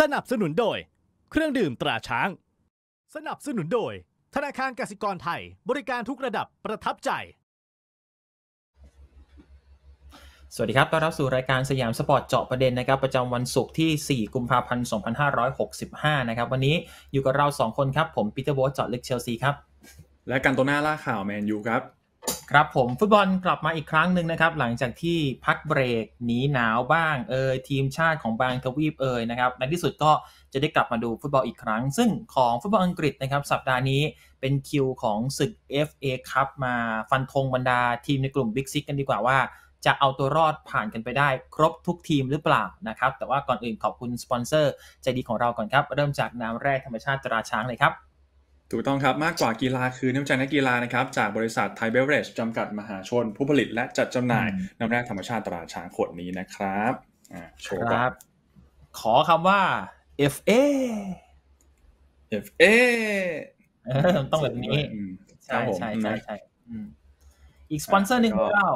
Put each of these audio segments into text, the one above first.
สนับสนุนโดย เครื่องดื่มตราช้าง สนับสนุนโดย ธนาคารกสิกรไทย บริการทุกระดับประทับใจ สวัสดีครับ ต้อนรับสู่รายการสยามสปอร์ตเจาะประเด็นนะครับประจำวันศุกร์ที่ 4 กุมภาพันธ์ 2565 นะครับ วันนี้อยู่กับเรา 2 คนครับ ผมปีเตอร์โบสเจาะลึกเชลซีครับ และกันตัวหน้าล่าข่าวแมนยูครับครับผม ฟุตบอลกลับมาอีกครั้งหนึ่งนะครับหลังจากที่พักเบรกหนีหนาวบ้างเออทีมชาติของบางทวีปเออยนะครับในที่สุดก็จะได้กลับมาดูฟุตบอลอีกครั้ง ซึ่งของฟุตบอลอังกฤษนะครับสัปดาห์นี้เป็นคิวของศึก FA คัพมาฟันธงบรรดาทีมในกลุ่มบิ๊กซิกันดีกว่าว่า จะเอาตัวรอดผ่านกันไปได้ครบทุกทีมหรือเปล่านะครับแต่ว่าก่อนอื่นขอบคุณสปอนเซอร์ใจดีของเราก่อนครับเริ่มจากน้ำแร่ธรรมชาติตราช้างเลยครับถูกต้องครับ มากกว่ากีฬาคือน้ำใจนักกีฬานะครับ จากบริษัทไทยเบเเรชจำกัดมหาชน ผู้ผลิตและจัดจำหน่ายน้ำแร่ธรรมชาติตราช้างขวดนี้นะครับอ่โชว์ครับ ขอคำว่า FA FA ต้องแบบนี้ ใช่ใช่ใช่อีกสปอนเซอร์หนึ่งก็า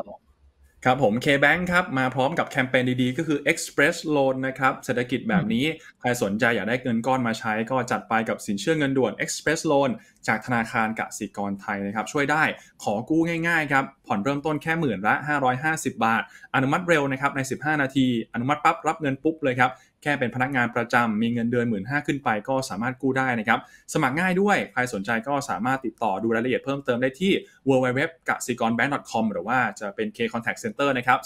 ครับผม K-Bank ครับ มาพร้อมกับแคมเปญดีๆ ก็คือ Express Loan นะครับ เศรษฐกิจแบบนี้ ใครสนใจอยากได้เงินก้อนมาใช้ ก็จัดไปกับสินเชื่อเงินด่วน Express Loan จากธนาคารกสิกรไทยนะครับช่วยได้ขอกู้ง่ายๆ ครับ ผ่อนเริ่มต้นแค่หมื่นละ550 บาท อนุมัติเร็วนะครับใน 15 นาที อนุมัติปั๊บ รับเงินปุ๊บเลยครับแค่เป็นพนักงานประจำมีเงินเดือนหมื่นห้าขึ้นไปก็สามารถกู้ได้นะครับ สมัครง่ายด้วย ใครสนใจก็สามารถติดต่อดูรายละเอียดเพิ่มเติมได้ที่ w w w กสิกรแบงก์ .com หรือว่าจะเป็น K Contact Center นะครับ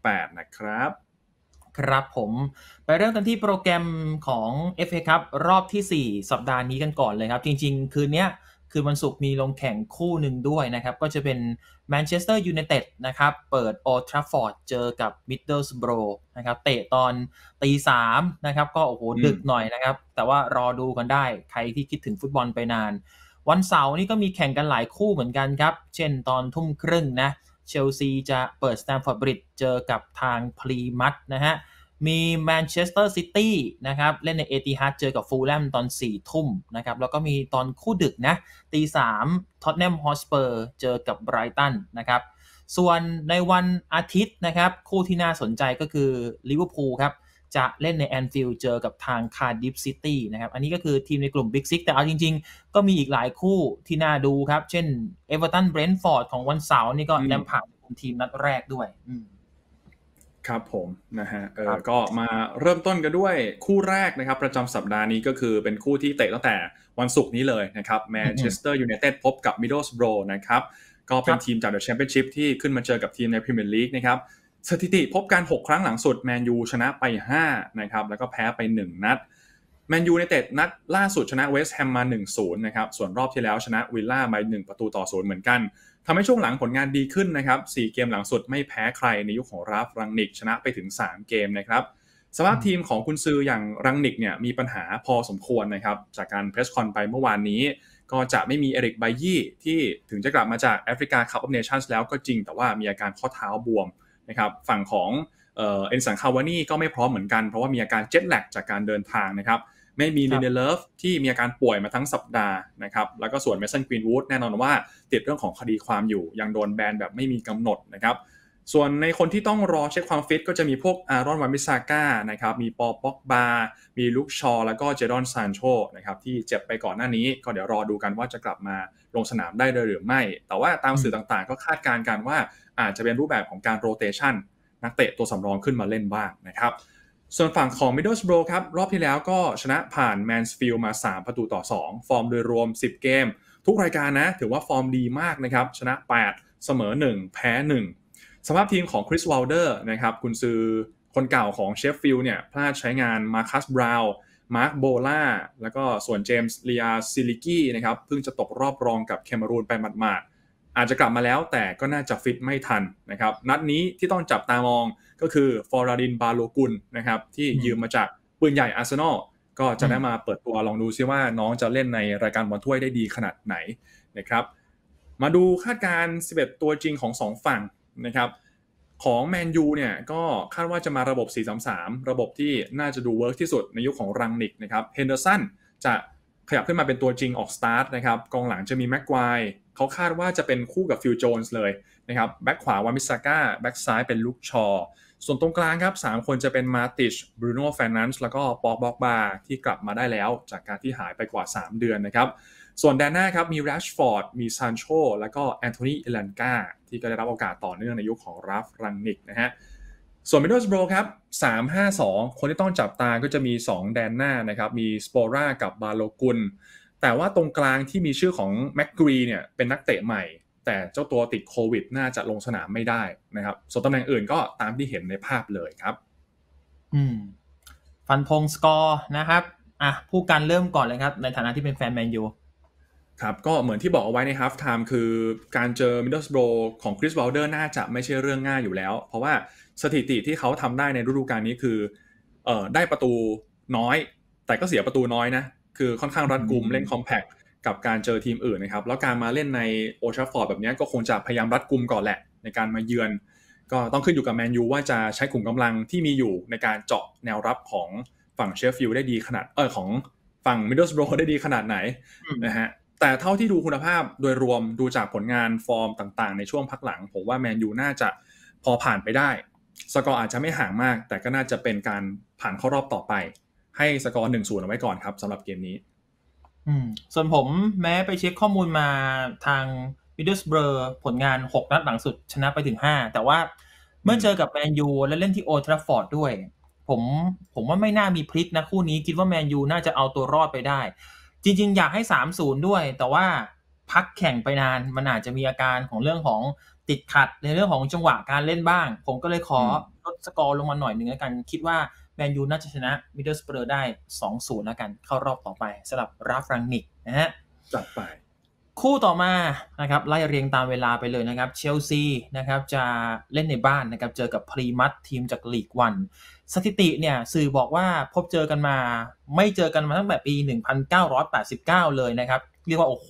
028888888นะครับครับผมไปเริ่มกันที่โปรแกรมของ FA ครับรอบที่ 4 สัปดาห์นี้กันก่อนเลยครับจริง ๆ คืนนี้คืนวันศุกร์มีลงแข่งคู่หนึ่งด้วยนะครับ ก็จะเป็นแมนเชสเตอร์ยูไนเต็ดนะครับ เปิดออทราฟอร์ดเจอกับมิดเดิลสโบรนะครับ เตะตอนตีสามนะครับ ก็ โอ้โห ดึกหน่อยนะครับ แต่ว่ารอดูกันได้ใครที่คิดถึงฟุตบอลไปนาน วันเสาร์นี่ก็มีแข่งกันหลายคู่เหมือนกันครับ เช่นตอนทุ่มครึ่งนะ เชลซีจะเปิดสแตมฟอร์ดบริดเจอกับทางพลีมัตนะฮะมีแมนเชสเตอร์ซิตี้นะครับเล่นในเอติฮัดเจอกับฟูลแลมตอน4ี่ทุ่มนะครับแล้วก็มีตอนคู่ดึกนะตีสามท็อตแนมฮอสเปอร์เจอกับไบรตันนะครับส่วนในวันอาทิตย์นะครับคู่ที่น่าสนใจก็คือลิเวอร์พูลครับจะเล่นในแอนฟิลด์เจอกับทางคาร์ดิฟซิตี้นะครับอันนี้ก็คือทีมในกลุ่ม Big Six แต่เอาจริงๆ ก็มีอีกหลายคู่ที่น่าดูครับ เช่นเอเวอร์ตันเบรนท์ฟอร์ดของวันเสาร์นี่ก็แลมพาร์ดุมทีมนัดแรกด้วยอืครับผมนะฮะเออก็มาเริ่มต้นกันด้วย คู่แรกนะครับประจำสัปดาห์นี้ก็คือเป็นคู่ที่เตะตั้งแต่วันศุกร์นี้เลยนะครับแมนเชสเตอร์ยูไนเต็ดพบกับมิดเดิลสโบรนะครับก็เป็นทีมจากเดอะแชมเปี้ยนชิพที่ขึ้นมาเจอกับทีมในพรีเมียร์ลีกนะครับสถิติพบกัน 6 ครั้งหลังสุดแมนยูชนะไป5นะครับแล้วก็แพ้ไป 1 นัดแมนยูในเตดนัด ล่าสุดชนะเวสต์แฮมมา1-0นะครับส่วนรอบที่แล้วชนะวิลล่าไป1ประตูต่อศูนย์เหมือนกันทำให้ช่วงหลังผลงานดีขึ้นนะครับ4เกมหลังสุดไม่แพ้ใครในยุคขของราฟรังนิกชนะไปถึง 3 เกมนะครับสภาพทีมของคุณซืออย่างรังนิกเนี่ยมีปัญหาพอสมควรนะครับ จากการเพรสคอนไปเมื่อวานนี้ ก็จะไม่มีเอริกไบยี่ที่ถึงจะกลับมาจากแอฟริกาคัพออฟเนชั่นแล้วก็จริงแต่ว่ามีอาการข้อเท้าบวมนะครับฝั่งของเอ็นสังคาวานี่ก็ไม่พร้อมเหมือนกัน เพราะว่ามีอาการเจ็ตแลกจากการเดินทางนะครับไม่มีลิเนเลฟที่มีอาการป่วยมาทั้งสัปดาห์นะครับ แล้วก็ส่วนเมสันกรีนวูดแน่นอนว่า ติดเรื่องของคดีความอยู่ ยังโดนแบนแบบไม่มีกำหนดนะครับส่วนในคนที่ต้องรอเช็คความฟิตก็จะมีพวกอารอนวามิซาก้านะครับมีปอป็อกบา มีลุคชอ แล้วก็เจดอนซานโชนะครับที่เจ็บไปก่อนหน้านี้ ก็เดี๋ยวรอดูกันว่าจะกลับมาลงสนามได้หรือไม่ แต่ว่าตามสื่อต่างๆก็คาดการณ์กันว่าอาจจะเป็นรูปแบบของการโรเตชันนักเตะตัวสำรองขึ้นมาเล่นบ้างนะครับส่วนฝั่งของ Middlesbrough ครับรอบที่แล้วก็ชนะผ่าน Mansfield มา 3 ประตูต่อ 2 ฟอร์มโดยรวม 10 เกม ทุกรายการนะถือว่าฟอร์มดีมากนะครับชนะ 8 เสมอ 1 แพ้ 1 สภาพทีมของคริส วอลเดอร์นะครับคุณซือคนเก่าของเชฟฟิลด์เนี่ยพลาดใช้งานมาคัสบราวน์มาร์คโบล่าแล้วก็ส่วนเจมส์เลียซิลิกี้นะครับเพิ่งจะตกรอบรองกับเคมมรูนไปหมาดๆอาจจะกลับมาแล้วแต่ก็น่าจะฟิตไม่ทันนะครับ นัดนี้ที่ต้องจับตามองก็คือฟอราดินบาโลกุลนะครับที่ยืมมาจากปืนใหญ่อาร์เซนอลก็จะได้มาเปิดตัวลองดูซิว่าน้องจะเล่นในรายการบอลถ้วยได้ดีขนาดไหนนะครับมาดูคาดการณ์11 ตัวจริงของ2ฝั่งนะครับของแมนยูเนี่ยก็คาดว่าจะมาระบบ 4-3-3 ระบบที่น่าจะดูเวิร์กที่สุดในยุคขของรังนิกนะครับเฮนเดอร์สันจะขยับขึ้นมาเป็นตัวจริงออกสตาร์ทนะครับกองหลังจะมีแม็กควายเขาคาดว่าจะเป็นคู่กับฟิลโจนส์เลยนะครับแบ็กขวาวามิสาก้าแบ็กซ้ายเป็นลุคชอ ส่วนตรงกลางครับ3คนจะเป็นมาติชบรูโน่แฟนนันส์แล้วก็ปอกบอกบาที่กลับมาได้แล้วจากการที่หายไปกว่า 3 เดือนนะครับส่วนแดนหน้าครับมีแรชฟอร์ดมีซานโชแล้วก็แอนโทนีเอลันกาที่ก็ได้รับโอกาสต่อเนื่องในยุคของราฟรังนิกนะฮะส่วนมิโนดสโบรครับ3 5 2 คนที่ต้องจับตาก็จะมี 2 แดนหน้านะครับมีสปอร่ากับบาโลกุลแต่ว่าตรงกลางที่มีชื่อของแม็กกรีเนี่ยเป็นนักเตะใหม่ แต่เจ้าตัวติดโควิดน่าจะลงสนามไม่ได้นะครับ ส่วนตำแหน่งอื่นก็ตามที่เห็นในภาพเลยครับอืมฟันพงสกอร์นะครับอ่ะผู้การเริ่มก่อนเลยครับ ในฐานะที่เป็นแฟนแมนยูครับก็เหมือนที่บอกเอาไว้ในฮาฟไทม์คือการเจอมิดเดิลสโบรของคริสบอลเดอร์น่าจะไม่ใช่เรื่องง่ายอยู่แล้ว เพราะว่าสถิติที่เขาทำได้ในฤดูกาลนี้คือเอ่อได้ประตูน้อย แต่ก็เสียประตูน้อยนะคือค่อนข้างรัดกุมเล่นคอมแพคกับการเจอทีมอื่นนะครับแล้วการมาเล่นในโอชาฟอร์ดแบบนี้ก็คงจะพยายามรัดกุมก่อนแหละในการมาเยือน ก็ต้องขึ้นอยู่กับแมนยูว่าจะใช้กลุ่มกำลังที่มีอยู่ ในการเจาะแนวรับของฝั่งเชฟฟิลด์ได้ดีขนาดเออของฝั่งมิดเดิลสโบรได้ดีขนาดไหนนะฮะแต่เท่าที่ดูคุณภาพโดยรวมดูจากผลงานฟอร์มต่าง ๆ ในช่วงพักหลังผมว่าแมนยูน่าจะพอผ่านไปได้สกอร์อาจจะไม่ห่างมาก แต่ก็น่าจะเป็นการผ่านเข้ารอบต่อไปให้สกอร์หนึ่งศูนย์เอาไว้ก่อนครับสำหรับเกมนี้ อืมส่วนผมแม้ไปเช็คข้อมูลมาทางวิดเดิลสเบอร์ผลงานหกนัดหลังสุดชนะไปถึงห้าแต่ว่าเมื่อเจอกับแมนยูและเล่นที่โอทราฟอร์ดด้วยผมผมว่าไม่น่ามีพลิกนะ คู่นี้คิดว่าแมนยูน่าจะเอาตัวรอดไปได้ จริงๆ อยากให้สามศูนย์ด้วย แต่ว่าพักแข่งไปนานมันอาจจะมีอาการของเรื่องของติดขัดในเรื่องของจังหวะการเล่นบ้าง ผมก็เลยขอลดสกอร์ลงมาหน่อยหนึ่งแล้วกันคิดว่าแมนยูน่าจะชนะมิดเดิลสเปอร์ได้2อศูนย์แล้วกัน เข้ารอบต่อไปสำหรับราฟรังนิกนะฮะจัดไป คู่ต่อมานะครับไล่เรียงตามเวลาไปเลยนะครับเชลซีนะครับจะเล่นในบ้านนะครับเจอกับพรีมัตทีมจากลีกวันสถิติเนี่ยสื่อบอกว่าพบเจอกันมา ไม่เจอกันมาตั้งแต่ปี 1989 เลยนะครับ เรียกว่า โอ้โห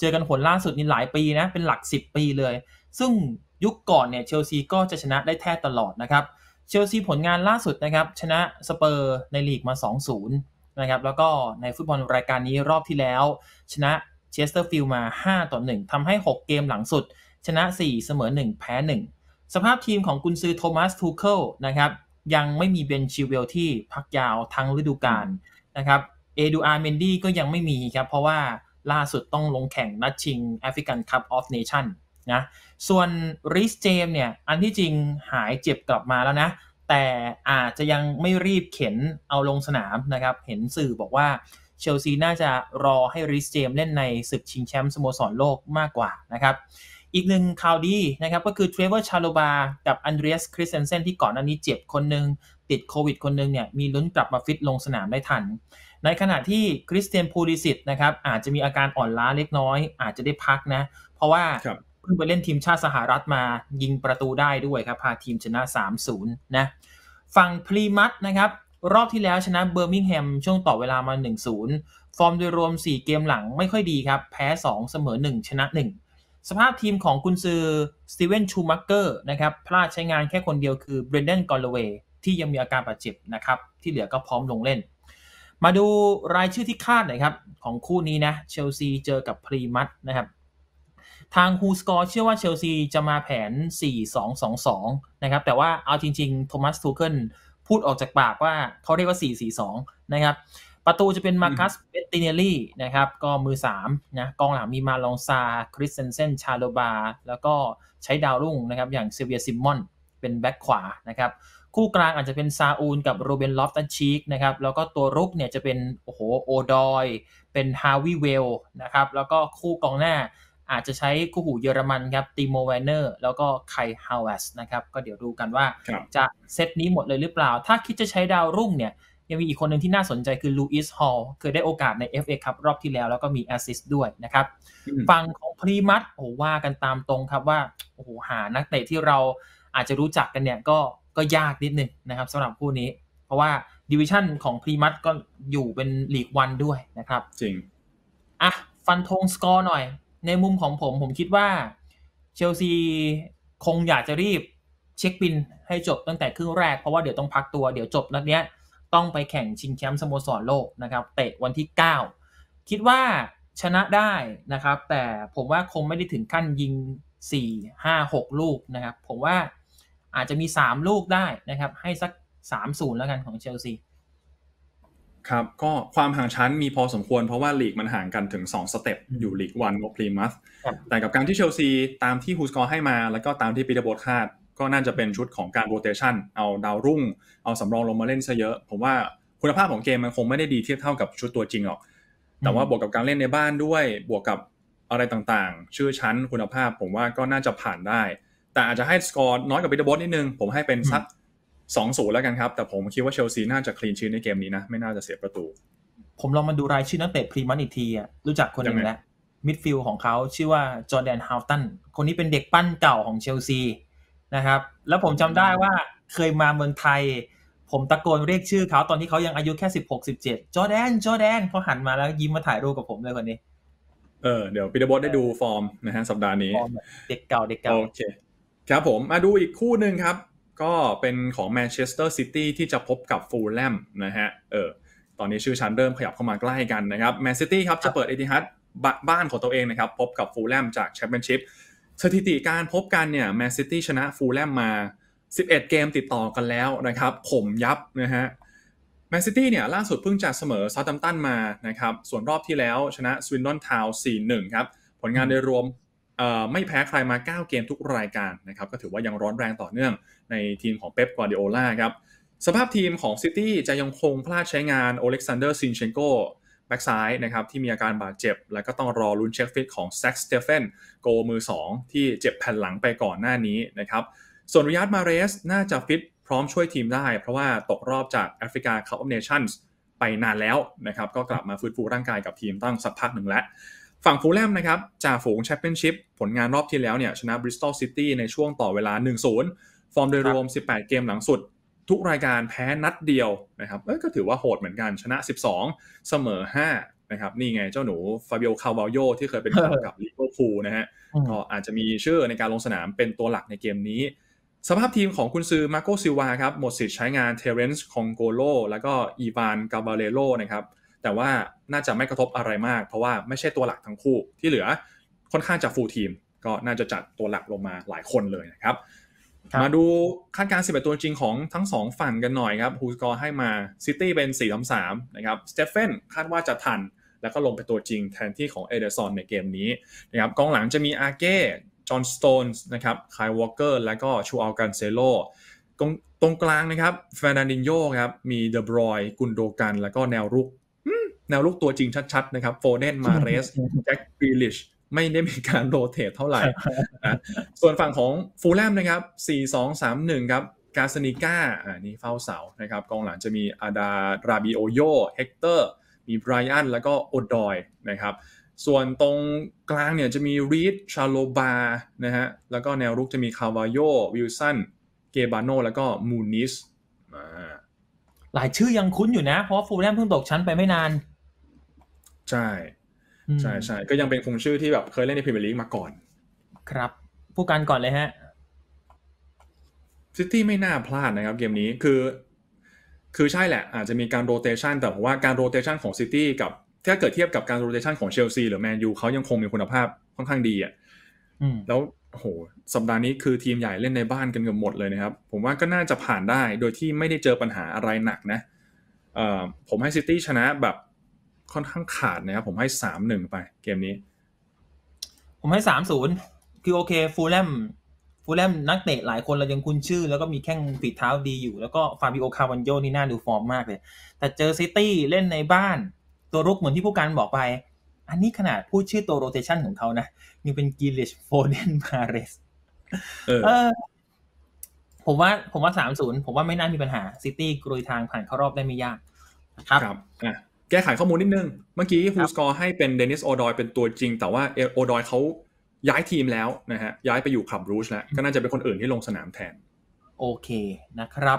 เจอกันผลล่าสุดนี่หลายปีนะเป็นหลัก 10 ปีเลย ซึ่งยุคก่อนเนี่ยเชลซีก็จะชนะได้แท้ตลอดนะครับเชลซีผลงานล่าสุดนะครับชนะสเปอร์ในลีกมา 2-0 นะครับแล้วก็ในฟุตบอลรายการนี้รอบที่แล้ว ชนะเชสเตอร์ฟิลด์มา5ต่อ1ทำให้ 6 เกมหลังสุด ชนะ 4 เสมอ 1 แพ้ 1 สภาพทีมของกุนซือโทมัสทูเคิลนะครับยังไม่มีเบนชิวเวลที่พักยาวทั้งฤดูกาลนะครับเอดูอาร์เมนดี้ก็ยังไม่มีครับเพราะว่าล่าสุดต้องลงแข่งนัดชิงแอฟริกันคัพออฟเนชั่นนะส่วนริสเจมเนี่ยอันที่จริงหายเจ็บกลับมาแล้วนะแต่อาจจะยังไม่รีบเข็นเอาลงสนามนะครับเห็นสื่อบอกว่าเชลซีน่าจะรอให้ริสเจมเล่นในศึกชิงแชมป์สโมสรโลกมากกว่านะครับอีกหนึ่งข่าวดีนะครับก็คือเทรเวอร์ชาโลบากับอันเดรียสคริสเซนเซนที่ก่อนอันนี้เจ็บคนนึงติดโควิดคนนึงเนี่ยมีลุ้นกลับมาฟิตลงสนามได้ทัน ในขณะที่คริสเตียนพูดิสิตนะครับอาจจะมีอาการอ่อนล้าเล็กน้อย อาจจะได้พักนะเพราะว่าเพิ่งไปเล่นทีมชาติสหรัฐมา ยิงประตูได้ด้วยครับ พาทีมชนะ 3-0นะฝั่งพรีมัตนะครับ รอบที่แล้วชนะเบอร์มิงแฮมช่วงต่อเวลามา 1-0 ฟอร์มโดยรวม 4 เกมหลังไม่ค่อยดีครับ แพ้ 2 เสมอ 1 ชนะ 1 สภาพทีมของกุนซือสตีเวนชูมักเกอร์นะครับพลาดใช้งานแค่คนเดียวคือเบรนเดนกอลเวย์ที่ยังมีอาการบาดเจ็บนะครับที่เหลือก็พร้อมลงเล่น มาดูรายชื่อที่คาดหน่อยครับของคู่นี้นะเชลซีเจอกับพรีมัตนะครับทางฮูสกอร์เชื่อว่าเชลซีจะมาแผน 4-2-2-2นะครับแต่ว่าเอาจริงๆโทมัสทูเคิลพูดออกจากปากว่าเขาเรียกว่า 4-4-2นะครับประตูจะเป็นมาคัสเบตติเนลี่นะครับก็มือ 3 นะกองหลังมีมาลองซาคริสเซนเซนชาโลบา แล้วก็ใช้ดาวรุ่งนะครับ อย่างเซเวียซิมมอนเป็นแบ็คขวานะครับ คู่กลางอาจจะเป็นซาอูลกับโรเบนลอฟตันชีกนะครับ แล้วก็ตัวรุกเนี่ยจะเป็นโอ้โหโอดอย เป็นฮาวิเวลนะครับแล้วก็คู่กองหน้าอาจจะใช้คู่หูเยอรมันครับติโมแวนเนอร์แล้วก็ไคฮาวเอสนะครับก็เดี๋ยวดูกันว่าจะเซตนี้หมดเลยหรือเปล่า ถ้าคิดจะใช้ดาวรุ่งเนี่ย ยังมีอีกคนหนึ่งที่น่าสนใจคือลูอิสฮอลเคยได้โอกาสใน FA ครับรอบที่แล้วแล้วก็มีแอสซิสด้วยนะครับฝั่งของพรีมัตโอ้ว่ากันตามตรงครับว่าโอ้โหหานักเตะที่เราอาจจะรู้จักกันเนี่ยก็ก็ยากนิดนึงนะครับสำหรับคู่นี้ เพราะว่าดิวิชั่นของพรีมัตก็อยู่เป็นลีกวันด้วยนะครับจริงอ่ะฟันธงสกอร์หน่อยในมุมของผมผมคิดว่าเชลซีคงอยากจะรีบเช็คบินให้จบตั้งแต่ครึ่งแรกเพราะว่าเดี๋ยวต้องพักตัวเดี๋ยวจบนัดเนี้ยต้องไปแข่งชิงแชมป์สโมสรโลกนะครับเตะวันที่ 9 คิดว่าชนะได้นะครับแต่ผมว่าคงไม่ได้ถึงขั้นยิง 4 5 6 ลูกนะครับผมว่าอาจจะมี 3 ลูกได้นะครับให้สัก3-0แล้วกันของเชลซีครับก็ความห่างชั้นมีพอสมควร เพราะว่าลีกมันห่างกันถึง 2 สเต็ปอยู่ลีกวันกับพรีมัสแต่กับการที่เชลซี ตามที่ฮูสกอร์ให้มา แล้วก็ตามที่ปีเตอร์โบดคาดก็น่าจะเป็นชุดของการโรเตชันเอาดาวรุ่ง เอาสำรองลงมาเล่นซะเยอะผมว่าคุณภาพของเกมมันคงไม่ได้ดีเทียบเท่ากับชุดตัวจริงหรอก แต่ว่าบวกกับการเล่นในบ้านด้วยบวกกับอะไรต่างๆ ชื่อชั้นคุณภาพผมว่าก็น่าจะผ่านได้ แต่อาจจะให้สกอร์น้อยกว่าปีเตอร์โบดนิดนึงผมให้เป็นสักสองศูนย์แล้วกันครับ แต่ผมคิดว่าเชลซีน่าจะคลีนชีนในเกมนี้นะ ไม่น่าจะเสียประตู ผมลองมาดูรายชื่อนักเตะพรีมันอีกทีอ่ะรู้จักคนหนึ่งแล้ว มิดฟิลด์ของเขาชื่อว่าจอร์แดนฮาวตันคนนี้เป็นเด็กปั้นเก่าของเชลซีนะครับแล้วผมจำได้ว่าเคยมาเมืองไทย ผมตะโกนเรียกชื่อเขาตอนที่เขายังอายุแค่สิบหกสิบเจ็ดจอแดนจอแดนเขาหันมาแล้วยิ้มมาถ่ายรูปกับผมเลยคนนี้เออเดี๋ยวปีเตอร์บอสได้ดูฟอร์มนะฮะสัปดาห์นี้เด็กเก่าเด็กเก่าโอเคครับผมมาดูอีกคู่หนึ่งครับก็เป็นของแมนเชสเตอร์ซิตี้ที่จะพบกับฟูลแลมนะฮะ เออตอนนี้ชื่อชั้นเริ่มขยับเข้ามาใกล้กันนะครับ แมนซิตี้ครับจะเปิดเอติฮัดบ้านของตัวเองนะครับ พบกับฟูลแลมจากแชมเปี้ยนชิพสถิติการพบกันเนี่ยแมนซิตี้ชนะฟูลแลมมา 11 เกมติดต่อกันแล้วนะครับขมยับนะฮะ แมนซิตี้เนี่ยล่าสุดเพิ่งจะเสมอซาตัมตันมานะครับ ส่วนรอบที่แล้วชนะสวินดอนทาวน์4-1 ครับ ผลงานโดยรวมไม่แพ้ใครมา 9 เกมทุกรายการนะครับ ก็ถือว่ายังร้อนแรงต่อเนื่อง ในทีมของเป๊ปกวาดิโอลาครับ สภาพทีมของซิตี้จะยังคงพลาดใช้งานโอเล็กซานเดอร์ซินเชนโกแบ็กซ้ายนะครับที่มีอาการบาดเจ็บ แล้วก็ต้องรอลุ้นเช็คฟิตของแซ็กสเตเฟนโกมือ 2 ที่เจ็บแผ่นหลังไปก่อนหน้านี้นะครับ ส่วนริยัตมาเรสน่าจะฟิตพร้อมช่วยทีมได้เพราะว่าตกรอบจากแอฟริกาคัพออฟเนชั่นไปนานแล้วนะครับก็กลับมาฟื้นฟูร่างกายกับทีมตั้งสักพักหนึ่งแล้วฝั่งฟูลแลมนะครับจากฝูงแชมเปี้ยนชิพผลงานรอบที่แล้วเนี่ยชนะบริสตอลซิตี้ในช่วงต่อเวลา 1-0 ฟอร์มโดยรวม 18 เกมหลังสุด ทุกรายการแพ้นัดเดียวนะครับเอ้ก็ถือว่าโหดเหมือนกัน ชนะ 12 เสมอ 5นะครับนี่ไงเจ้าหนูฟาเบียวคาบาโยที่เคยเป็นกับลิเวอร์พูลนะฮะก็อาจจะมีชื่อในการลงสนามเป็นตัวหลักในเกมนี้ สภาพทีมของคุณซือมาโกซิวาครับหมดสิทธิ์ใช้งานเทเรนซ์คองโกโลแล้วก็อีวานกาบาเลโลนะครับแต่ว่าน่าจะไม่กระทบอะไรมากเพราะว่าไม่ใช่ตัวหลักทั้งคู่ที่เหลือค่อนข้างจะฟูลทีมก็น่าจะจัดตัวหลักลงมาหลายคนเลยนะครับ มาดูคาดการณ์11 ตัวจริงของทั้ง2ฝั่งกันหน่อยครับฮูสกอร์ให้มาซิตี้เป็น4ี่สามนะครับสเตฟเฟนคาดว่าจะทัน แล้วก็ลงไปตัวจริงแทนที่ของเอเดอร์สันในเกมนี้นะครับกองหลังจะมีอาเก้จอห์นสโตนส์นะครับคายวอลเกอร์แล้วก็ชูอัลกันเซโลตรงกลางนะครับแฟร์นันดินโยครับมีเดอบรอยกุนโดกันแล้วก็แนวรุกแนวลูกตัวจริงชัดๆ นะครับ โฟเดนมาเรส แจ็คฟรีลิช ไม่ได้มีการโรเตทเท่าไหร่นะส่วนฝั่งของฟูลแลมนะครับ4-2-3-1 ครับ กาสนิก้า อ่านี้เฝ้าเสานะครับ กองหลังจะมีอาดา ราบิโอโย เฮกเตอร์ มีไบรอัน แล้วก็โอดอยนะครับ ส่วนตรงกลางเนี่ยจะมีรีดชาโลบา นะฮะ แล้วก็แนวรุกจะมีคาวาโย วิลสัน เกบาโนแล้วก็มูนิสหลายชื่อยังคุ้นอยู่นะ เพราะฟูลแลมเพิ่งตกชั้นไปไม่นานใช่ใช่ใช่ก็ยังเป็นคงชื่อที่แบบเคยเล่นในพรีเมียร์ลีกมาก่อน ครับผู้การก่อนเลยฮะซิตี้ไม่น่าพลาดนะครับ เกมนี้คือ คือใช่แหละอาจจะมีการโรเตชันแต่ผมว่าการโรเตชันของซิตี้กับถ้าเกิดเทียบกับการโรเตชันของเชลซีหรือแมนยูเขายังคงมีคุณภาพค่อนข้างดีอ่ะแล้วโหสัปดาห์นี้คือทีมใหญ่เล่นในบ้านกันเกือบหมดเลยนะครับ ผมว่าก็น่าจะผ่านได้ โดยที่ไม่ได้เจอปัญหาอะไรหนักนะผมให้ซิตี้ชนะแบบค่อนข้างขาดนะครับ ผมให้สามหนึ่งไปเกมนี้ ผมให้สามศูนย์คือโอเคฟูลแลมฟูลแลมนักเตะหลายคนเรายังคุ้นชื่อ แล้วก็มีแข้งฝีเท้าดีอยู่แล้วก็ฟาบิโอคาวันโยนี่น่าดูฟอร์มมากเลย แต่เจอซิตี้เล่นในบ้าน ตัวรุกเหมือนที่ผู้การบอกไป อันนี้ขนาดพูดชื่อตัวโรเตชันของเขานะยังเป็นกีลิชโฟเดนมาเรสผมว่าผมว่าสามศูนย์ผมว่าไม่น่ามีปัญหาซิตี้กรุยทางผ่านเข้ารอบได้ไม่ยากครับแก้ไขข้อมูลนิดนึง เมื่อกี้ฮูสกอร์ให้เป็นเดนิสโอดอยเป็นตัวจริง แต่ว่าโอดอยเขาย้ายทีมแล้วนะฮะย้ายไปอยู่คลับรูชแล้ว ก็น่าจะเป็นคนอื่นที่ลงสนามแทน โอเคนะครับ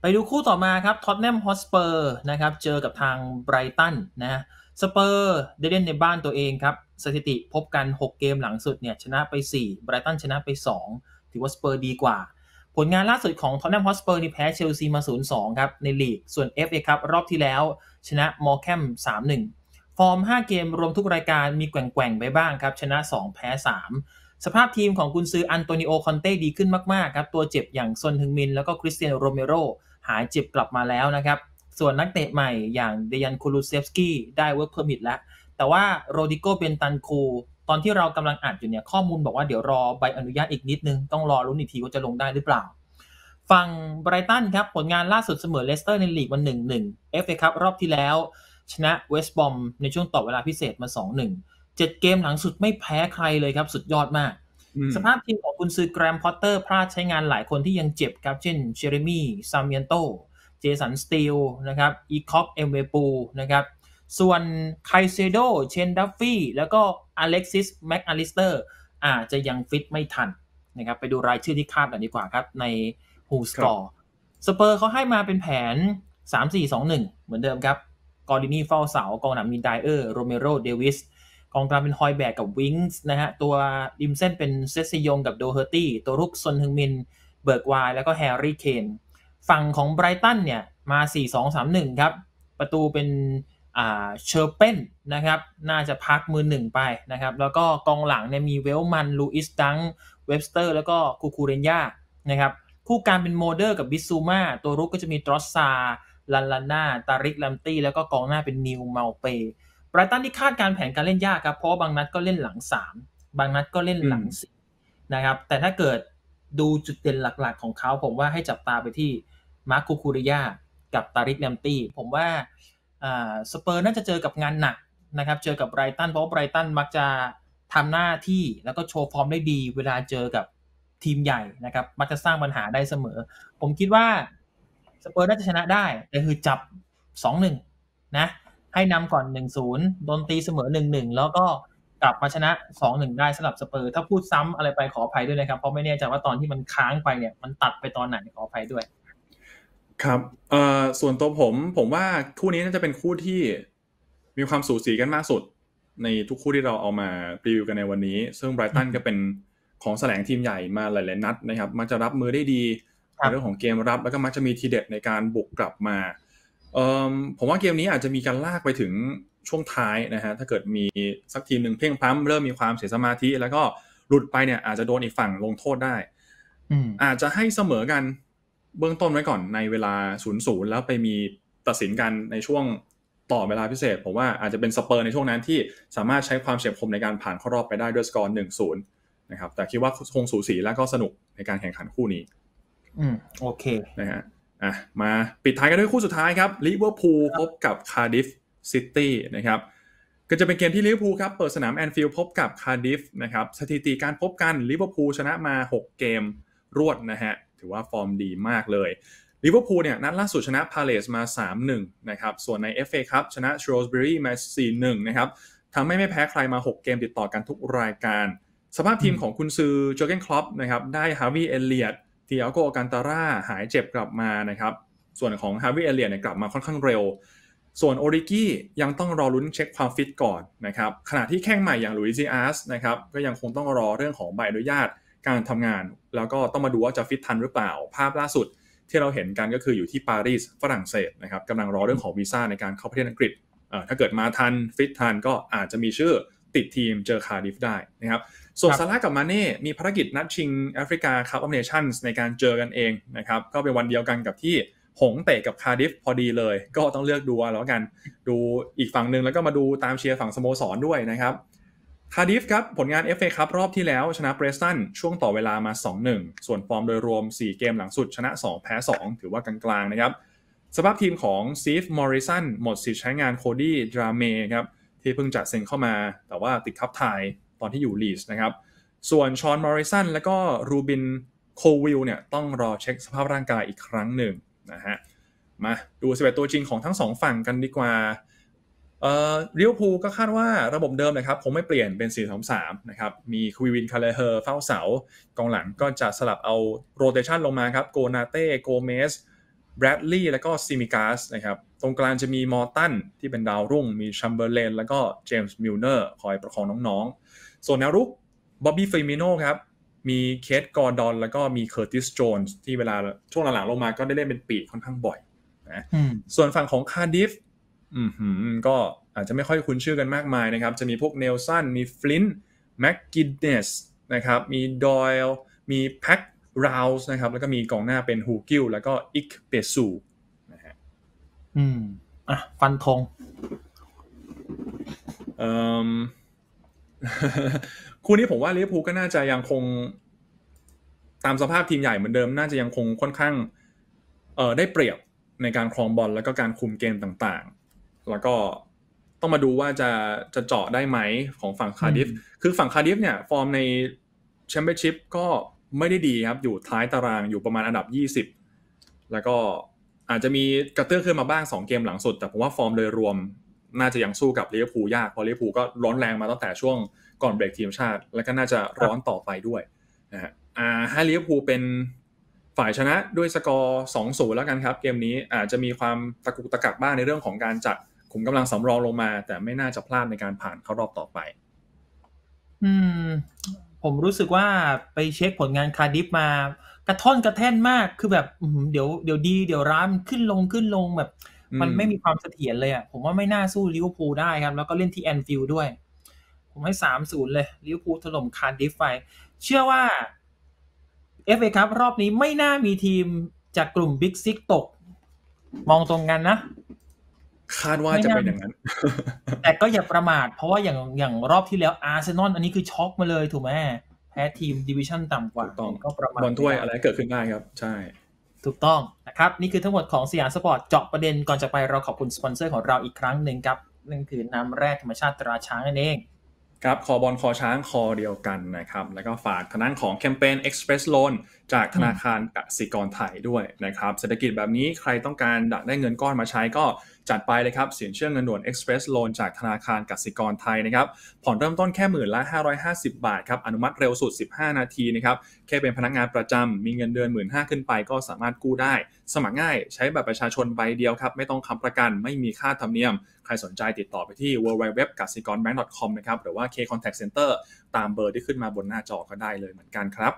ไปดูคู่ต่อมาครับท็อตแนมฮอสเปอร์นะครับเจอกับทางไบรตันนะสเปอร์ได้เล่นในบ้านตัวเองครับ สถิติพบกัน 6 เกมหลังสุดเนี่ยชนะไป4ไบรตันชนะไป 2 ถือว่าสเปอร์ดีกว่าผลงานล่าสุดของทอนแนมฮอสเปอร์นี่แพ้เชลซีมา 0-2ครับในลีก ส่วน FA ครับรอบที่แล้วชนะมอร์แคม3-1 ฟอร์ม 5 เกมรวมทุกรายการมีแกว่งๆไปบ้างครับชนะ 2 แพ้ 3 สภาพทีมของกุนซืออันโตนิโอคอนเต้ดีขึ้นมากๆครับตัวเจ็บอย่างซนทึงมิน แล้วก็คริสเตียนโรเมโรหายเจ็บกลับมาแล้วนะครับ ส่วนนักเตะใหม่ อย่างเดยันคูลูเซฟสกี้ได้เวิร์กเพอร์มิทแล้วแต่ว่าโรดิโกเบนตันคูตอนที่เรากำลังอ่านอยู่เนี่ยข้อมูลบอกว่าเดี๋ยวรอใบอนุญาตอีกนิดนึง ต้องรอรุ่นอีกทีว่าจะลงได้หรือเปล่าฝั่งไบรตันครับ ผลงานล่าสุดเสมอเลสเตอร์ในลีกวันหนึ่งหนึ่งเอฟเอครับรอบที่แล้ว ชนะเวสต์บอมในช่วงต่อเวลาพิเศษมาสองหนึ่งเจ็ดเกมหลังสุดไม่แพ้ใครเลยครับ สุดยอดมาก สภาพทีมของคุณซื้อแกรมพอตเตอร์พลาดใช้งานหลายคนที่ยังเจ็บครับเช่นเชอร์มี่ซามิเอนโตเจสันสตีลนะครับอีคอปเอ็มเวปูนะครับส่วนไคเซโดเชนดัฟฟี่แล้วก็อเล็กซิสแม็กอลิสเตอร์อาจจะยังฟิตไม่ทันนะครับไปดูรายชื่อที่คาดหน่อยดีกว่าครับในฮูสกอร์สเปอร์เขาให้มาเป็นแผน 3-4-2-1 เหมือนเดิมครับ กอร์ดินีเฝ้าเสากองหนังมีไดเออร์ โรเมโรเดวิส กองกลางเป็นฮอยแบกกับวิงส์นะฮะตัวดิมเส้นเป็นเซซิยงกับโดเฮอร์ตี้ตัวรุกซนฮึงมินเบิร์กวายแล้วก็แฮร์รี่เคนฝั่งของไบรตันเนี่ยมา4-2-3-1ครับประตูเป็นเชอร์เปนนะครับน่าจะพักมือหนึ่งไปนะครับแล้วก็กองหลังเนี่ยมีเวลมัน ลูอิสดังเว็บสเตอร์ แล้วก็คูคูเรนยานะครับคู่การเป็นโมเดอร์กับบิซูมาตัวรุกก็จะมีดรอสซาลันลาน่าตาริกลัมตี้แล้วก็กองหน้าเป็นนิวเมาเปไบรตันที่คาดการแผนการเล่นยากครับ เพราะบางนัดก็เล่นหลังสามบางนัดก็เล่นหลังสี่นะครับแต่ถ้าเกิดดูจุดเด่นหลักๆ ของเขา ผมว่าให้จับตาไปที่มาร์คคูคูเรยากับตาริกลัมตี้ ผมว่าสเปอร์น่าจะเจอกับงานหนักนะครับ เจอกับไบรตันเพราะไบรตันมักจะทำหน้าที่ แล้วก็โชว์ฟอร์มได้ดีเวลาเจอกับทีมใหญ่นะครับ มักจะสร้างปัญหาได้เสมอ ผมคิดว่าสเปอร์น่าจะชนะได้ แต่คือจับ 2-1นะให้นำก่อน 1-0โดนตีเสมอ 1-1 แล้วก็กลับมาชนะ 2-1 ได้สำหรับสเปอร์ ถ้าพูดซ้ำอะไรไปขออภัยด้วยนะครับ เพราะไม่แน่ใจว่าตอนที่มันค้างไปเนี่ยมันตัดไปตอนไหนขออภัยด้วยครับ ส่วนตัวผมผมว่า คู่นี้น่าจะเป็นคู่ที่มีความสูสีกันมากสุด ในทุกคู่ที่เราเอามารีวิวกันในวันนี้ ซึ่งไบรตันก็เป็นของแสลงทีมใหญ่มาหลายๆนัดนะครับ มักจะรับมือได้ดีในเรื่องของเกมรับ แล้วก็มักจะมีทีเด็ดในการบุกกลับมา ผมว่าเกมนี้อาจจะมีการลากไปถึงช่วงท้ายนะฮะ ถ้าเกิดมีสักทีมหนึ่งเพ่งพล้ำเริ่มมีความเสียสมาธิ แล้วก็หลุดไปเนี่ย อาจจะโดนอีกฝั่งลงโทษได้อาจจะให้เสมอกันเบื้องต้นไว้ก่อนในเวลาศูนย์ศูนย์แล้วไปมีตัดสินกันในช่วงต่อเวลาพิเศษ ผมว่าอาจจะเป็นสเปอร์ในช่วงนั้นที่สามารถใช้ความเฉียบคมในการผ่านเข้ารอบไปได้ด้วยสกอร์หนึ่งศูนย์นะครับ แต่คิดว่าคงสูสีแล้วก็สนุกในการแข่งขันคู่นี้ อืมโอเคนะฮะอ่ะมาปิดท้ายกันด้วยคู่สุดท้ายครับลิเวอร์พูลพบกับคาร์ดิฟซิตี้นะครับ ก็จะเป็นเกมที่ลิเวอร์พูลครับเปิดสนามแอนฟิลด์พบกับคาร์ดิฟนะครับสถิติการพบกันลิเวอร์พูลชนะมา 6 เกมรวดนะฮะถือว่าฟอร์มดีมากเลยลิเวอร์พูลเนี่ยนัดล่าสุดชนะพาเลสมา 3-1นะครับส่วนใน FA ครับชนะชโรสเบอรี่มา4-1นะครับทำให้ไม่แพ้ใครมา 6 เกมติดต่อกันทุกรายการ สภาพทีมของคุณซือโจเกนคลอปนะครับได้ฮาวิเอเลียตทีอัโกอกันตาร่าหายเจ็บกลับมานะครับส่วนของฮาวิเอเลียตเนี่ยกลับมาค่อนข้างเร็ว ส่วนโอริกี้ยังต้องรอลุ้นเช็คความฟิตก่อนนะครับขณะที่แข้งใหม่อย่างลุยซิอาสนะครับก็ยังคงต้องรอเรื่องของใบอนุญาตการทำงานแล้วก็ต้องมาดูว่าจะฟิตทันหรือเปล่าภาพล่าสุดที่เราเห็นกันก็คืออยู่ที่ปารีสฝรั่งเศสนะครับกำลังรอเรื่องของวีซ่าในการเข้าประเทศอังกฤษ ถ้าเกิดมาทันฟิตทันก็อาจจะมีชื่อติดทีมเจอคาดิฟได้นะครับ ส่วนซาร่ากับมาเน่ มีภารกิจนัดชิงแอฟริกาคัพออฟเนชั่นในการเจอกันเองนะครับ ก็เป็นวันเดียวกันกับที่หงเตะกับคาดิฟพอดีเลย ก็ต้องเลือกดูแล้วกันดูอีกฝั่งหนึ่งแล้วก็มาดูตามเชียร์ฝั่งสโมสรด้วยนะครับคาดิฟครับ ผลงาน FA ครับรอบที่แล้วชนะเบรสตันช่วงต่อเวลามา 2-1 ส่วนฟอร์มโดยรวม 4 เกมหลังสุด ชนะ 2 แพ้ 2 ถือว่ากลางๆนะครับ สภาพทีมของซีฟ มอริสัน หมดสิทธิ์ใช้งานโคดี้ ดราเมครับ ที่เพิ่งจะเซ็นเข้ามา แต่ว่าติดคับทายตอนที่อยู่ลีสนะครับส่วนชอน มอริสันและก็รูบิน โควิลเนี่ยต้องรอเช็คสภาพร่างกายอีกครั้งหนึ่งนะฮะมาดู11ตัวจริงของทั้งสองฝั่งกันดีกว่าเอ่อลิเวอร์พูลก็คาดว่าระบบเดิมนะครับคงไม่เปลี่ยนเป็น 4-2-3นะครับ มีควีวินคาเลเฮอร์เฝ้าเสา กองหลังก็จะสลับเอาโรเตชันลงมาครับโกนาเต้ โกเมสแบรดลีย์ แล้วก็ซิมิกาสนะครับ ตรงกลางจะมีมอร์ตัน ที่เป็นดาวรุ่ง มีชัมเบอร์เลน แล้วก็เจมส์มิลเนอร์ คอยประคองน้องๆ ส่วนแนวรุกบ๊อบบี้ฟรมิโนครับ มีเคทกอร์ดอน แล้วก็มีเคอร์ติสโจนส์ที่เวลาช่วงหลังๆลงมาก็ได้เล่นเป็นปีกค่อนข้างบ่อยนะส่วนฝั่งของคาร์ดิฟอืมก็อาจจะไม่ค่อยคุ้นชื่อกันมากมายนะครับ จะมีพวกเนลสัน มีฟลินต์แม็กกิเนสนะครับ มีดอยล์ มีแพ็กราวส์นะครับ แล้วก็มีกองหน้าเป็นฮูกิลแล้วก็อิกเปซูนะฮะ อืม อ่ะ ฟันทงเออคู่นี้ผมว่าลิเวอร์พูลก็น่าจะยังคงตามสภาพทีมใหญ่เหมือนเดิม น่าจะยังคงค่อนข้างเอ่อได้เปรียบในการครองบอลแล้วก็การคุมเกมต่างแล้วก็ต้องมาดูว่าจะจะเจาะได้ไหมของฝั่งคาร์ดิฟคือฝั่งคาร์ดิฟเนี่ยฟอร์มในแชมเปี้ยนชิพก็ไม่ได้ดีครับ อยู่ท้ายตารางอยู่ประมาณอันดับ 20 แล้วก็อาจจะมีกระเตื้องขึ้นมาบ้าง 2 เกมหลังสุด แต่ผมว่าฟอร์มโดยรวม น่าจะยังสู้กับลิเวอร์พูลยาก เพราะลิเวอร์พูลก็ร้อนแรงมาตั้งแต่ช่วงก่อนเบรกทีมชาติ แล้วก็น่าจะร้อนต่อไปด้วยนะฮะอ่าให้ลิเวอร์พูลเป็นฝ่ายชนะด้วยสกอร์ 2-0 แล้วกันครับเกมนี้อาจจะมีความตะกุกตะกักบ้างในเรื่องของการจัดขุมกำลังสารองลงมา แต่ไม่น่าจะพลาดในการผ่านเข้ารอบต่อไป อืมผมรู้สึกว่าไปเช็คผลงานคาดิฟมากระท่อนกระแท่นมากคือแบบเดี๋ยวเดี๋ยวดีเดี๋ยวร้านขึ้นลงขึ้นลงแบบ มันไม่มีความเสถียรเลยอ่ะผมว่าไม่น่าสู้ลิเวอร์พูลได้ครับ แล้วก็เล่นที่แอนฟิลด์ด้วย ผมให้สามศูนย์เลยลิเวอร์พูลถล่มคาดิฟไปเชื่อว่าเอฟเอครับ รอบนี้ไม่น่ามีทีมจากกลุ่มบิ๊กซิกตก มองตรงกันนะคาดว่าจะเป็นอย่างนั้น แต่ก็อย่าประมาทเพราะว่าอย่างอย่างรอบที่แล้วอาร์เซนอลอันนี้คือช็อกมาเลย ถูกไหมแพ้ทีมดิวิชั่นต่ำกว่าก็ประมาทบอลถ้วยอะไรเกิดขึ้นได้ครับใช่ ถูกต้องนะครับนี่คือทั้งหมดของสยามสปอร์ตเจาะประเด็นก่อนจะไปเราขอบคุณสปอนเซอร์ของเราอีกครั้งหนึ่งครับนั่นคือน้ำแร่ธรรมชาติตราช้างนั่นเองครับคอบอลคอช้างคอเดียวกันนะครับแล้วก็ฝากทน้านของแคมเปญ Express Loan จากธนาคารกสิกรไทยด้วยนะครับ เศรษฐกิจแบบนี้ใครต้องการได้เงินก้อนมาใช้ก็จัดไปเลยครับสินเชื่อเงินด่วน Express Loan จากธนาคารกสิกรไทยนะครับ ผ่อนเริ่มต้นแค่หมื่นละ550 บาทครับ อนุมัติเร็วสุด 15 นาทีนะครับ แค่เป็นพนักงานประจำมีเงินเดือนหมื่นห้าขึ้นไปก็สามารถกู้ได้ สมัครง่าย ใช้แบบประชาชนใบเดียวครับ ไม่ต้องคำประกัน ไม่มีค่าธรรมเนียม ใครสนใจติดต่อไปที่ w w w k a s i k o n b a n k c o m นะครับ หรือว่า K Contact Center ตามเบอร์ที่ขึ้นมาบนหน้าจอก็ได้เลยเหมือนกันครับ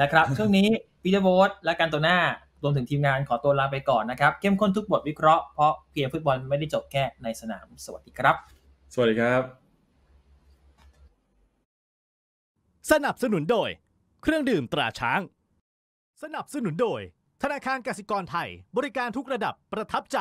นะครับช่วงนี้พีเตอร์โบสและกันตัวหน้ารวมถึงทีมงานขอตัวลาไปก่อนนะครับ เข้มข้นทุกบทวิเคราะห์ เพราะเพียงฟุตบอลไม่ได้จบแค่ในสนาม สวัสดีครับ สวัสดีครับ สนับสนุนโดย เครื่องดื่มตราช้าง สนับสนุนโดย ธนาคารกสิกรไทยบริการทุกระดับประทับใจ